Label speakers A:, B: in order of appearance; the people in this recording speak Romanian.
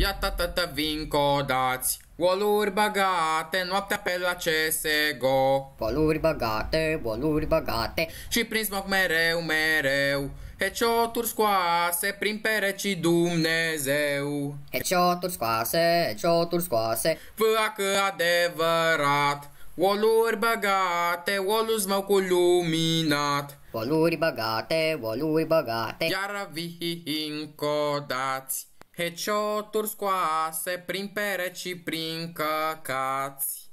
A: Ia tata vin codați, Voluri bagate, noaptea pe la CSGO Voluri bagate,
B: voluri bagate
A: Și prin smoc mereu, mereu Hecioturi scoase, prin pereci Dumnezeu
C: Hecioturi scoase, hecioturi scoase
A: că adevărat Voluri bagate, volul smocul luminat
D: Voluri bagate, voluri bagate Iar
A: vii încodați Hecioturi scoase prin pereci și prin căcați.